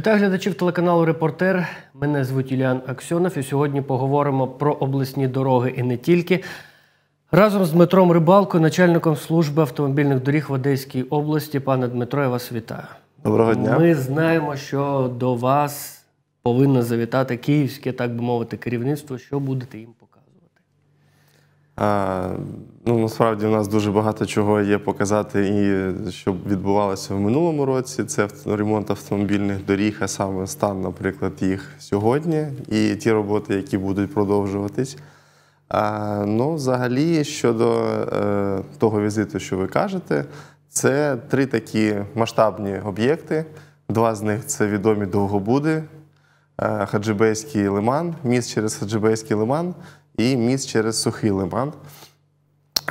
Вітаю глядачів телеканалу Репортер. Мене звуть Іліан Аксьонов, і сьогодні поговоримо про обласні дороги і не тільки. Разом з Дмитром Рибалко, начальником служби автомобільних доріг в Одеській області. Пане Дмитро, я вас вітаю. Доброго дня. Ми знаємо, що до вас повинно завітати київське, так би мовити, керівництво. Що будете їм показувати? Ну, насправді в нас дуже багато чого є показати, і що відбувалося в минулому році. Це ремонт автомобільних доріг, а саме стан, наприклад, їх сьогодні, і ті роботи, які будуть продовжуватись. Ну, взагалі, щодо е, того візиту, що ви кажете, це три такі масштабні об'єкти. Два з них це відомі довгобуди, е, Хаджибейський лиман, міст через Хаджибейський лиман і міст через сухий лиман.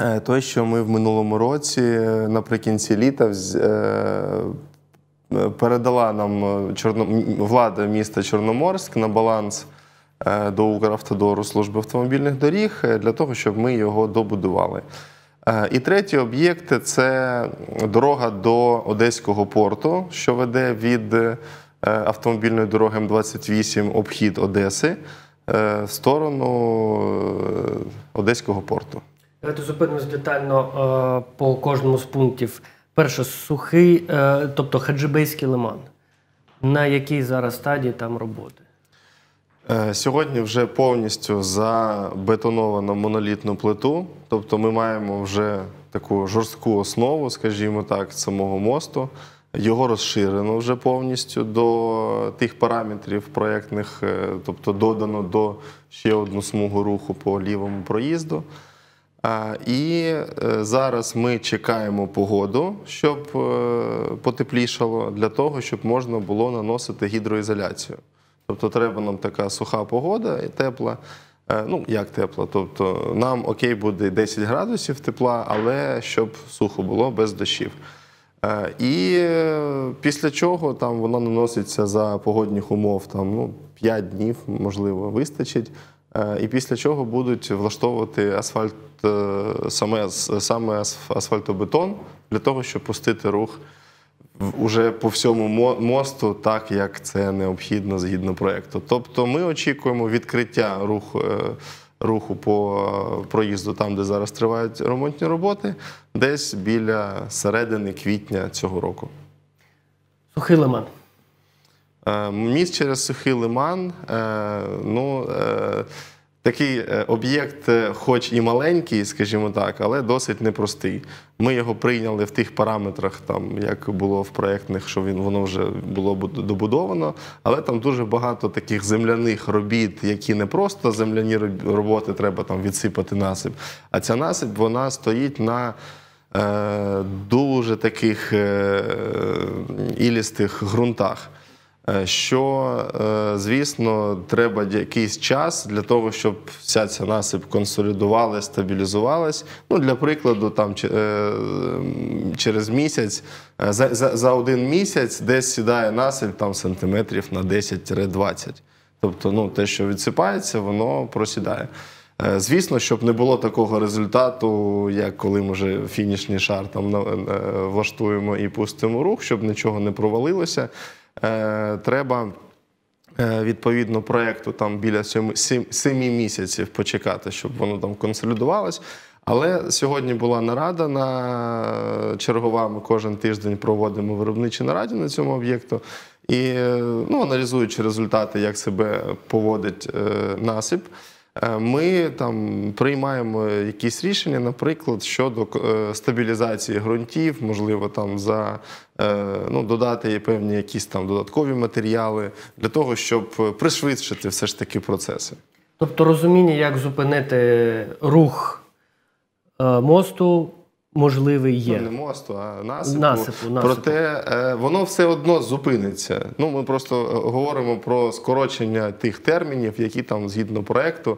Е, той, що ми в минулому році, е, наприкінці літа, е, передала нам влада міста Чорноморськ на баланс до Укравтодору служби автомобільних доріг для того, щоб ми його добудували. І третій об'єкт це дорога до Одеського порту, що веде від автомобільної дороги М28 обхід Одеси. Е, в сторону е, Одеського порту. Давайте зупинимось детально е, по кожному з пунктів. Перше, сухий, тобто хаджибейський лиман. На якій зараз стадії там роботи? Сьогодні вже повністю забетоновано монолітну плиту, тобто ми маємо вже таку жорстку основу, скажімо так, самого мосту. Його розширено вже повністю до тих параметрів проєктних, е, тобто додано до ще одну смугу руху по лівому проїзду. І е, зараз ми чекаємо погоду, щоб е, потеплішало, для того, щоб можна було наносити гідроізоляцію. Тобто, треба нам така суха погода і тепла. Ну, як тепла, тобто нам окей буде 10 градусів тепла, але щоб сухо було без дощів. Е, і е, після чого там вона наноситься за погодних умов там, ну, 5 днів, можливо, вистачить. Е, і після чого будуть влаштовувати асфальт, саме саме асфальтобетон для того, щоб пустити рух уже по всьому мосту, так як це необхідно згідно проекту. Тобто ми очікуємо відкриття руху руху по е, проїзду, там, де зараз тривають ремонтні роботи, десь біля середини квітня цього року. Сухий лиман. Е, міст через сухий лиман. Е, ну такий е, об'єкт, е, хоч і маленький, скажімо так, але досить непростий. Ми його прийняли в тих параметрах, там як було в проєктних, що він воно вже було добудовано. Але там дуже багато таких земляних робіт, які не просто земляні роботи, треба там відсипати насип. А ця насип вона стоїть на е, дуже таких е, ілістих ґрунтах. Е, що, е, звісно, треба якийсь час для того, щоб вся ця насип консолідувалась, стабілізувалась. Ну, Для прикладу, там е, через місяць, за за, один місяць десь сідає насип там сантиметрів на 10-20. Тобто, ну, те, що відсипається, воно просідає. Звісно, щоб не було такого результату, як коли ми вже фінішний шар там влаштуємо і пустимо рух, щоб нічого не провалилося. Е, треба. Е, відповідно проєкту там біля семи місяців почекати, щоб воно там консолідувалось. Але сьогодні була нарада на чергова. Ми кожен тиждень проводимо виробничі нараді на цьому об'єкту і е, ну, аналізуючи результати, як себе поводить е, насип. Е, ми там приймаємо якісь рішення, наприклад, щодо е, стабілізації ґрунтів, можливо, там за е, ну, додати певні якісь там додаткові матеріали для того, щоб пришвидшити все ж таки процеси. Тобто розуміння, як зупинити рух мосту можливий є. Ну, не мосту, а насипу. насипу, насипу. Проте е, воно все одно зупиниться. Ну, Ми просто е, говоримо про скорочення тих термінів, які там згідно проекту.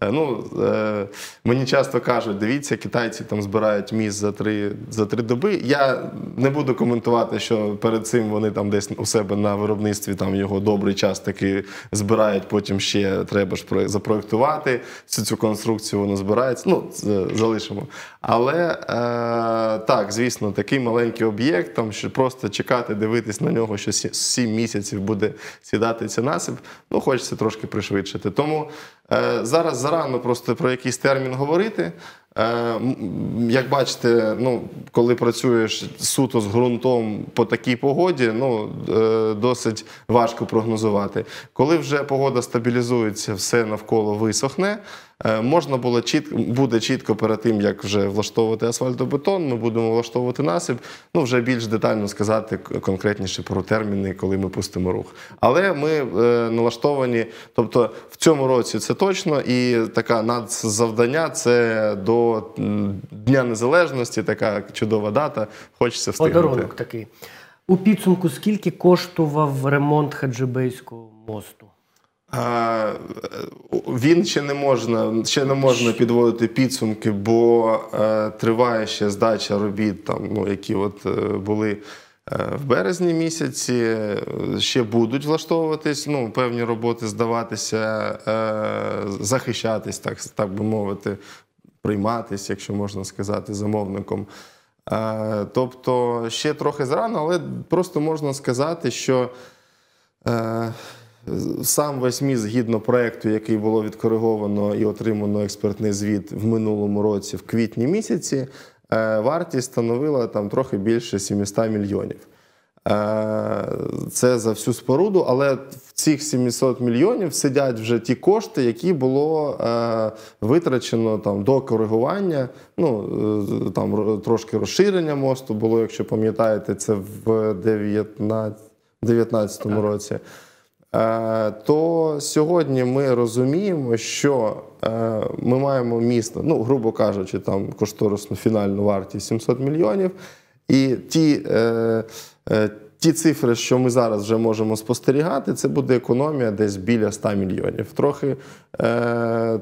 Е, ну, е, Мені часто кажуть, дивіться, китайці там збирають міст за три за три доби. Я не буду коментувати, що перед цим вони там десь у себе на виробництві там його добрий час таки збирають, потім ще треба ж запроектувати цю цю конструкцію, воно збирається. Ну, залишимо. Але е, так, звісно, такий маленький об'єкт, там що просто чекати, дивитись на нього, що сім місяців буде сідати ця насип, ну хочеться трошки пришвидшити. Тому Е, зараз зарано просто про якийсь термін говорити. Е, як бачите, ну коли працюєш суто з ґрунтом по такій погоді, ну е, досить важко прогнозувати. Коли вже погода стабілізується, все навколо висохне. Е, можна було чітко буде чітко перед тим, як вже влаштовувати асфальтобетон, ми будемо влаштовувати насип. Ну вже більш детально сказати конкретніше про терміни, коли ми пустимо рух. Але ми е, налаштовані, тобто в цьому році це точно, і така надзавдання це до Дня Незалежності, така чудова дата. Хочеться встигнути. Подарунок такий. У підсумку скільки коштував ремонт Хаджибейського мосту? А, Він ще не можна ще не можна підводити підсумки, бо е, триває ще здача робіт, там, ну, які от е, були е, в березні місяці. Ще будуть влаштовуватись, ну, певні роботи здаватися, е, захищатись, так, так би мовити, прийматись, якщо можна сказати, замовником. Е, тобто ще трохи зрано, але просто можна сказати, що. Е, Сам восьмі, згідно проєкту, який було відкориговано і отримано експертний звіт в минулому році, в квітні місяці, е, вартість становила там трохи більше 700 мільйонів. Е, це за всю споруду, але в цих 700 мільйонів сидять вже ті кошти, які було е, витрачено там до коригування. Ну там трошки розширення мосту було, якщо пам'ятаєте, це в 19-му році. Е, то сьогодні ми розуміємо, що е, ми маємо місто, ну, грубо кажучи, там кошторисну фінальну вартість 700 мільйонів. І ті е, ті цифри, що ми зараз вже можемо спостерігати, це буде економія десь біля 100 мільйонів. Трохи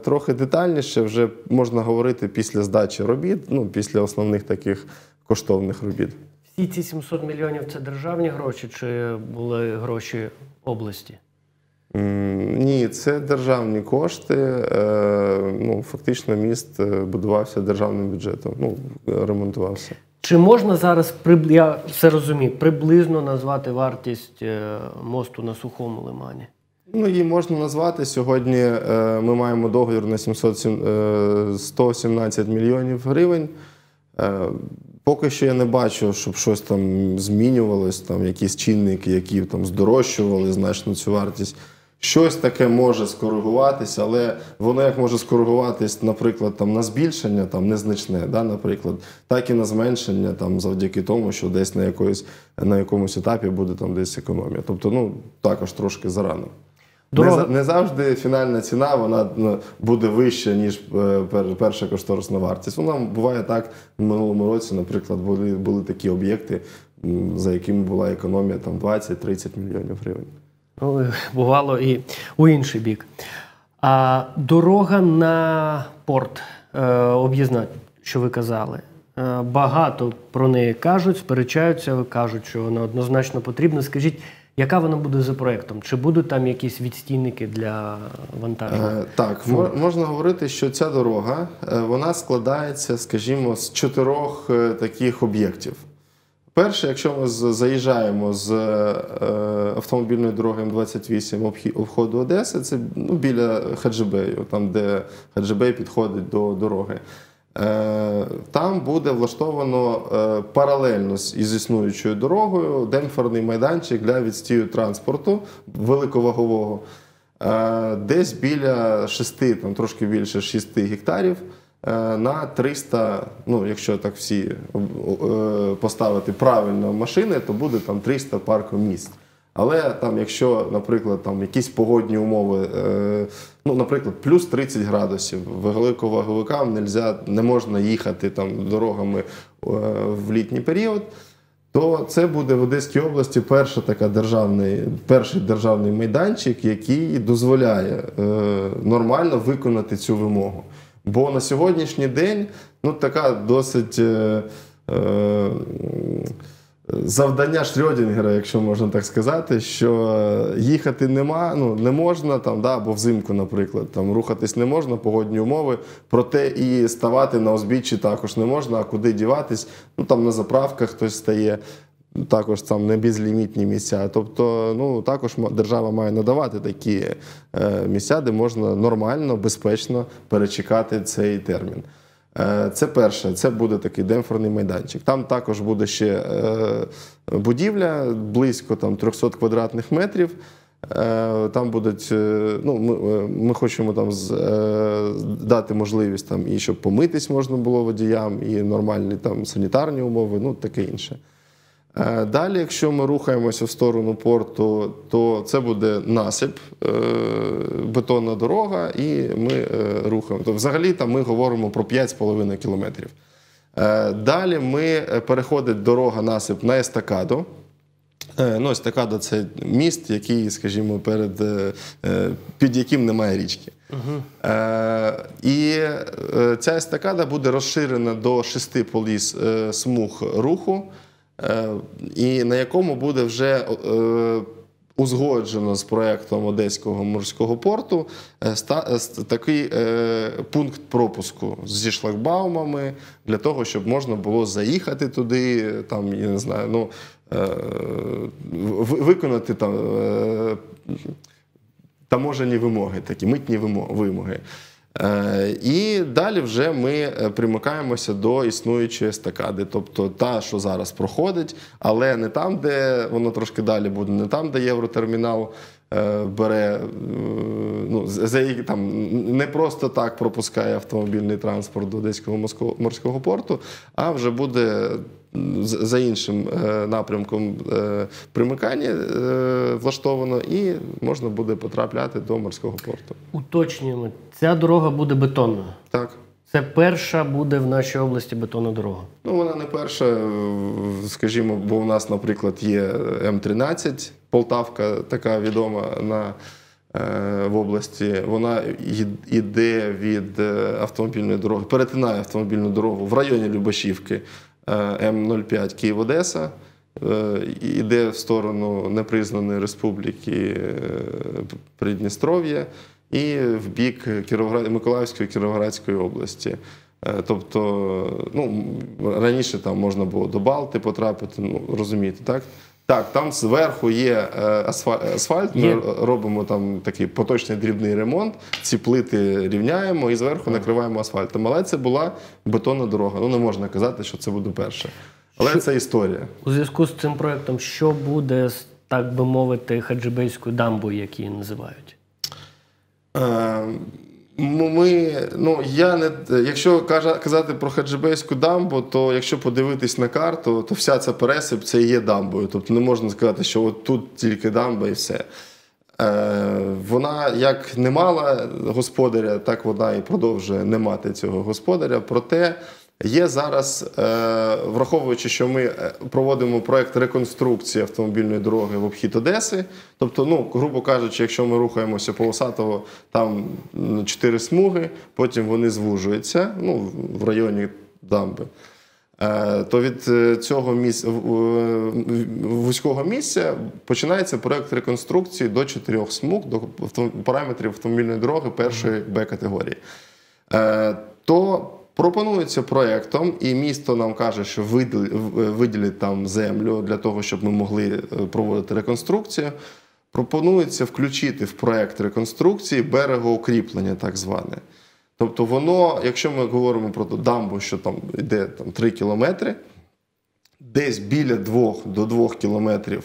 трохи детальніше вже можна говорити після здачі робіт, ну після основних таких коштовних робіт всі ці 700 мільйонів це державні гроші чи були гроші області? Ні, це державні кошти. Е, ну, Фактично, міст е, будувався державним бюджетом, ну, ремонтувався. Чи можна зараз я все розумію, приблизно назвати вартість е, мосту на сухому лимані? Ну, її можна назвати. Сьогодні ми маємо договір на 700, 117 мільйонів гривень. Поки що я не бачу, щоб щось там змінювалось, там якісь чинники, які там здорожчували значно цю вартість. Щось таке може скоригуватися, але воно як може скоригуватись, наприклад, там на збільшення, там незначне, да, наприклад, так і на зменшення, там завдяки тому, що десь на якоїсь на якомусь етапі буде там десь економія. Тобто, ну також трошки зарано. Дорога... Не, не завжди фінальна ціна вона ну, буде вища, ніж е, перша кошторисна вартість. Вона буває так в минулому році, наприклад, були були такі об'єкти, за якими була економія там 20-30 мільйонів гривень. Ну, е, бувало і у інший бік. А дорога на порт е, об'їзна, що ви казали. Багато про неї кажуть, сперечаються, кажуть, що вона однозначно потрібна. Скажіть. Яка вона буде за проектом? Чи будуть там якісь відстійники для вантажу? Е, так, можна говорити, що ця дорога е, вона складається, скажімо, з чотирьох е, таких об'єктів. Перше, якщо ми заїжджаємо з автомобільної дороги М28 обходу Одеси, це ну, біля Хаджибею, там де Хаджибей підходить до дороги. Е, там буде влаштовано е, паралельно із існуючою дорогою демпферний майданчик для відстію транспорту великовагового. Е, десь біля 6, там трошки більше 6 гектарів на 300, ну якщо так всі поставити правильно машини, то буде там 300 місць. Але там, якщо, наприклад, там якісь погодні умови, е, ну, наприклад, плюс 30 градусів, великоваговикам нельзя, не можна їхати там дорогами е, в літній період, то це буде в Одеській області перша така державний, перший державний майданчик, який дозволяє е, нормально виконати цю вимогу. Бо на сьогоднішній день ну, така досить. Завдання Шрьодінгера, якщо можна так сказати, що е, їхати нема, ну не можна там, да, або взимку, наприклад, там рухатись не можна, погодні умови, проте і ставати на узбіччі також не можна, а куди діватись, ну там на заправках хтось стає, також там не безлімітні місця. Тобто, ну також держава має надавати такі е, місця, де можна нормально, безпечно перечекати цей термін. Е, це перше, це буде такий демфорний майданчик. Там також буде ще е, будівля близько там 300 квадратних метрів. Е, там будуть, ну ми ми хочемо там з, дати можливість там і щоб помитись можна було водіям, і нормальні там санітарні умови, ну таке інше. Е, далі, якщо ми рухаємося в сторону порту, то це буде насип, е, бетонна дорога, і ми е, рухаємо. Тобто, взагалі там ми говоримо про 5,5 кілометрів. Далі ми переходить дорога насип на естакаду. Ну, Естакада це міст, який, скажімо, перед, під яким немає річки. Угу. І ця естакада буде розширена до шести поліс смуг руху. Е, і на якому буде вже е, узгоджено з проектом Одеського морського порту е, такий пункт пропуску зі шлагбаумами для того, щоб можна було заїхати туди, там я не знаю, ну виконати там таможені вимоги, такі митні вимоги. Е, і далі вже ми е, примикаємося до існуючої естакади, тобто та, що зараз проходить, але не там, де воно трошки далі буде, не там, де євротермінал е, бере ну, за там не просто так пропускає автомобільний транспорт до Одеського морського порту, а вже буде за іншим е, напрямком е, примикання е, влаштовано, і можна буде потрапляти до морського порту. Уточнюємо, ця дорога буде бетонна. Так. Це перша буде в нашій області бетонна дорога. Ну вона не перша, скажімо, бо у нас, наприклад, є М13, Полтавка, така відома на в області. Вона йде від автомобільної дороги, перетинає автомобільну дорогу в районі Любашівки. Е, М-05 Київ Одеса. Е, йде в сторону непризнаної республіки е, Придністров'я і в бік Миколаївської Кіровоградської області. Тобто, ну раніше там можна було до Балти потрапити, ну розумієте, так? Так, там зверху е, є асфальт, ми є. робимо там такий поточний дрібний ремонт, ці плити рівняємо і зверху накриваємо асфальтом. Але це була бетонна дорога. Ну не можна казати, що це буде перше. Але що, це історія. У зв'язку з цим проєктом, що буде, так би мовити, хаджибейською дамбою, як її називають? Ем, ми, ну я не якщо казати про хаджибейську дамбу, то якщо подивитись на карту, то вся ця пересип це і є дамбою. Тобто не можна сказати, що от тут тільки дамба і все. Е, Вона як не мала господаря, так вона і продовжує не мати цього господаря. Проте Є зараз, е, враховуючи, що ми е, проводимо проєкт реконструкції автомобільної дороги в обхід Одеси. Тобто, ну, грубо кажучи, якщо ми рухаємося по Осатово, там чотири смуги, потім вони звужуються ну, в районі дамби. Е, то від цього місця, вузького місця починається проєкт реконструкції до чотирьох смуг, до параметрів автомобільної дороги першої Б категорії. То Пропонується проектом, і місто нам каже, що виділить там землю для того, щоб ми могли е, проводити реконструкцію. Пропонується включити в проект реконструкції берегоукріплення, так зване. Тобто, воно, якщо ми говоримо про ту дамбу, що там йде там, 3 кілометри, десь біля 2 до 2 кілометрів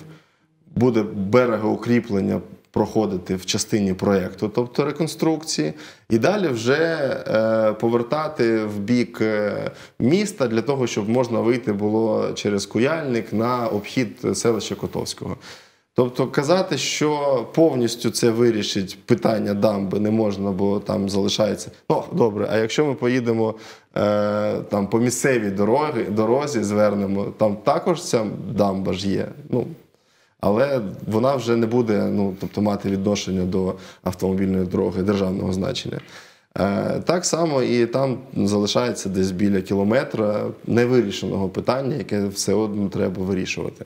буде берегоукріплення проходити в частині проєкту, тобто реконструкції, і далі вже е, повертати в бік е, міста для того, щоб можна вийти було через куяльник на обхід селища Котовського. Тобто казати, що повністю це вирішить питання дамби не можна, бо там залишається. Ну добре, а якщо ми поїдемо е, там по місцевій дороги, дорозі, звернемо, там також ця дамба ж є. Ну але вона вже не буде ну, тобто, мати відношення до автомобільної дороги державного значення. Е, так само і там залишається десь біля кілометра невирішеного питання, яке все одно треба вирішувати.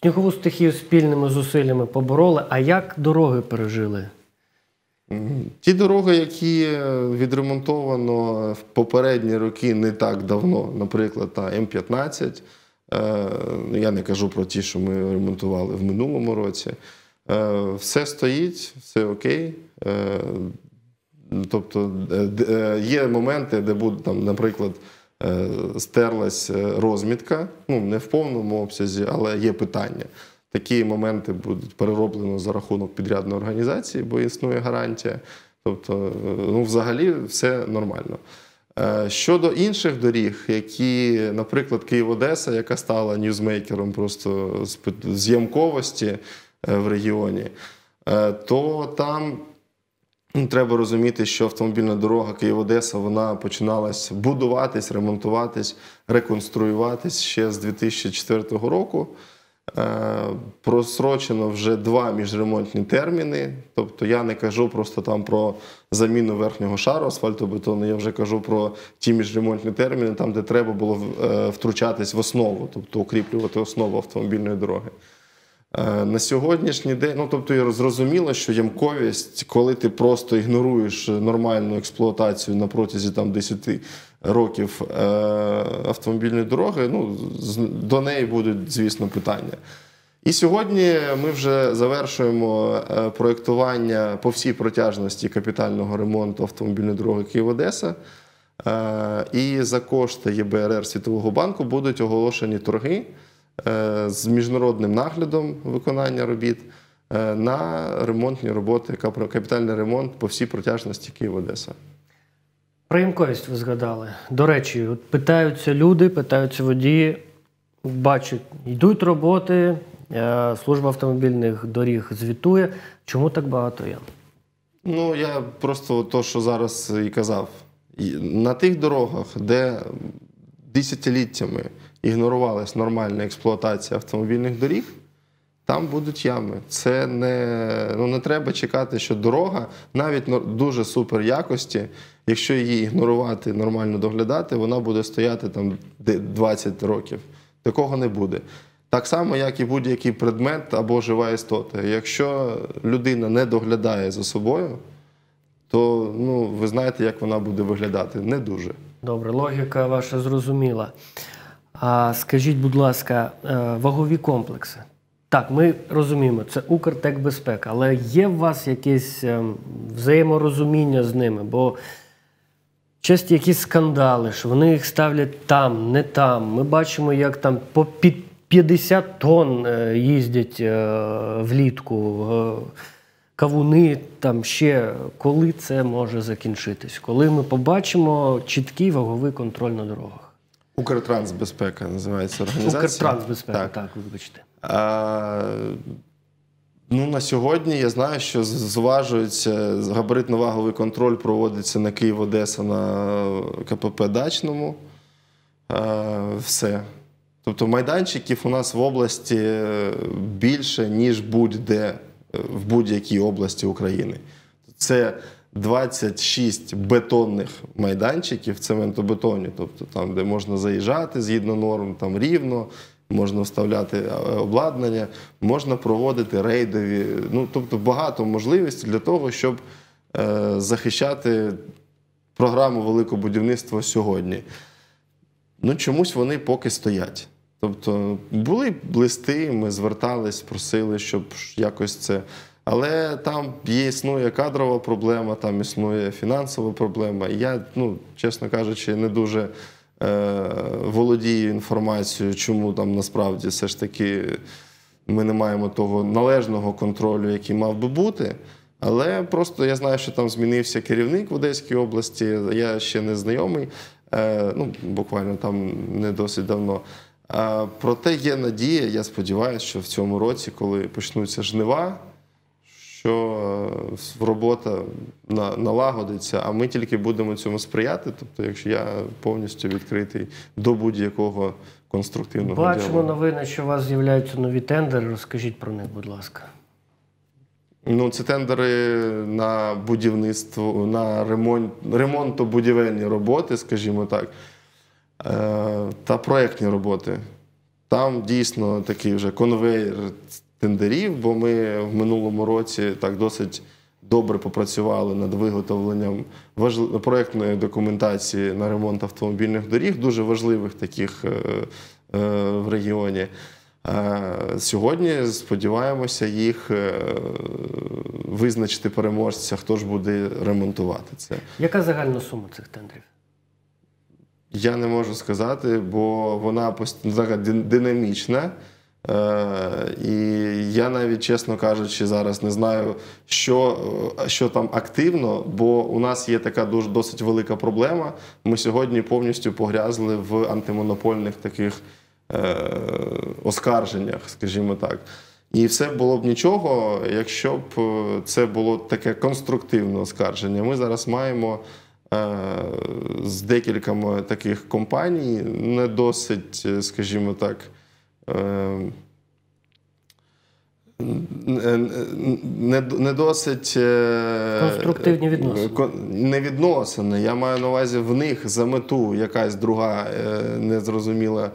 Снігову стихію спільними зусиллями побороли. А як дороги пережили? Ті дороги, які відремонтовано в попередні роки не так давно, наприклад, та М-15. Е, я не кажу про ті, що ми ремонтували в минулому році. Е, все стоїть, все окей. Е, тобто є моменти, де буде там, наприклад, стерлась розмітка, ну не в повному обсязі, але є питання. Такі моменти будуть перероблено за рахунок підрядної організації, бо існує гарантія. Тобто, ну, взагалі, все нормально. Е, щодо інших доріг, які, наприклад, Київ-Одеса, яка стала ньюзмейкером просто з ямковості е, в регіоні, е, то там ну, треба розуміти, що автомобільна дорога Київ-Одеса вона починалась будуватись, ремонтуватись, реконструюватись ще з 2004 року. Е, просрочено вже два міжремонтні терміни. Тобто я не кажу просто там про заміну верхнього шару асфальтобетону, я вже кажу про ті міжремонтні терміни, там, де треба було е, втручатись в основу, тобто укріплювати основу автомобільної дороги. Е, на сьогоднішній день, ну тобто, зрозуміло, що ямковість, коли ти просто ігноруєш нормальну експлуатацію на протязі там 10 років е, автомобільної дороги. Ну, До неї будуть, звісно, питання. І сьогодні ми вже завершуємо е, проєктування по всій протяжності капітального ремонту автомобільної дороги Київ-Одеса. Е, і за кошти ЄБРР Світового банку будуть оголошені торги з міжнародним наглядом виконання робіт на ремонтні роботи, капітальний ремонт по всій протяжності Київ-Одеса. Проємковість ви згадали. До речі, от питаються люди, питаються водії, бачать, йдуть роботи, е, служба автомобільних доріг звітує. Чому так багато є? Ну, я просто то, що зараз і казав. На тих дорогах, де десятиліттями ігнорувалась нормальна експлуатація автомобільних доріг. Там будуть ями. Це не ну не треба чекати, що дорога навіть дуже супер якості. Якщо її ігнорувати, нормально доглядати, вона буде стояти там 20 років. Такого не буде. Так само, як і будь-який предмет або жива істота. Якщо людина не доглядає за собою, то ну ви знаєте, як вона буде виглядати. Не дуже добре. Логіка ваша зрозуміла. А скажіть, будь ласка, е, вагові комплекси. Так, ми розуміємо, це Укртекбезпека, але є у вас якесь ем, взаєморозуміння з ними? Бо честь якісь скандали, що вони їх ставлять там, не там. Ми бачимо, як там по 50 тонн е, їздять е, влітку е, кавуни, там ще коли це може закінчитись, коли ми побачимо чіткий ваговий контроль на дорогах. Укртрансбезпека називається організація. Укртрансбезпека, так, так вибачте. Ну, На сьогодні я знаю, що зважується габаритно-ваговий контроль проводиться на Київ-Одеса на КПП Дачному. Все. Тобто майданчиків у нас в області е, більше, ніж будь-де е, в будь-якій області України. Це 26 бетонних майданчиків цементобетоні, тобто там, де можна заїжджати згідно норм, там рівно, можна вставляти е, обладнання, можна проводити рейдові. Ну тобто багато можливостей для того, щоб е, захищати програму великого будівництва сьогодні. Ну чомусь вони поки стоять. Тобто були листи, ми звертались, просили, щоб якось це. Але там є існує кадрова проблема, там існує фінансова проблема. я, ну чесно кажучи, не дуже. Е, володію інформацією, чому там насправді все ж таки ми не маємо того належного контролю, який мав би бути. Але просто я знаю, що там змінився керівник в Одеській області. Я ще не знайомий, е, ну буквально там не досить давно. Проте є надія, я сподіваюся, що в цьому році, коли почнуться жнива що е, робота налагодиться, а ми тільки будемо цьому сприяти. Тобто, якщо я повністю відкритий до будь-якого конструктивного бачимо новини, що у вас з'являються нові тендери. Розкажіть про них, будь ласка. Ну, це тендери на будівництво, на ремонт, будівельні роботи, скажімо так, е, та проєктні роботи. Там дійсно такий вже конвейер, тендерів, бо ми в минулому році так досить добре попрацювали над виготовленням важ... проєктної документації на ремонт автомобільних доріг, дуже важливих таких е, е, в регіоні. Е, сьогодні сподіваємося їх визначити переможця, хто ж буде ремонтувати це. Яка загальна сума цих тендерів? Я не можу сказати, бо вона пост динамічна. Е, і я навіть, чесно кажучи, зараз не знаю, що е, що там активно, бо у нас є така дуже досить велика проблема. Ми сьогодні повністю погрязли в антимонопольних таких е, оскарженнях, скажімо так. І все було б нічого, якщо б е, це було таке конструктивне оскарження. Ми зараз маємо е, з декількома таких компаній не досить, скажімо так. Не не досить е, конструктивні е, відносини. Не відносини. Я маю на увазі в них за мету якась друга е, незрозуміла.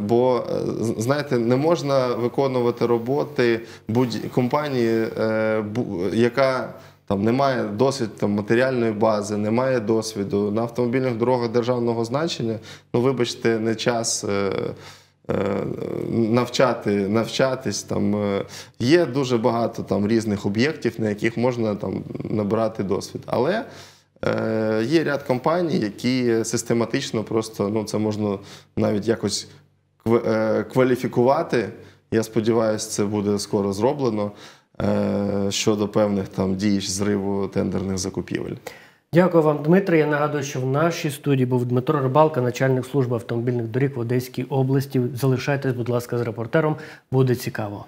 Бо, знаєте, не можна виконувати роботи будь-компанії, яка там не має досить там, матеріальної бази, не має досвіду на автомобільних дорогах державного значення. Ну, вибачте, не час. Е, навчати, навчатись там е, є дуже багато там різних об'єктів, на яких можна там набирати досвід. Але е, є ряд компаній, які систематично просто ну це можна навіть якось кваліфікувати. Я сподіваюся, це буде скоро зроблено щодо певних там дій зриву тендерних закупівель. Дякую вам, Дмитро. Я нагадую, що в нашій студії був Дмитро Рибалка, начальник служби автомобільних доріг в Одеській області. Залишайтесь, будь ласка, з репортером. Буде цікаво.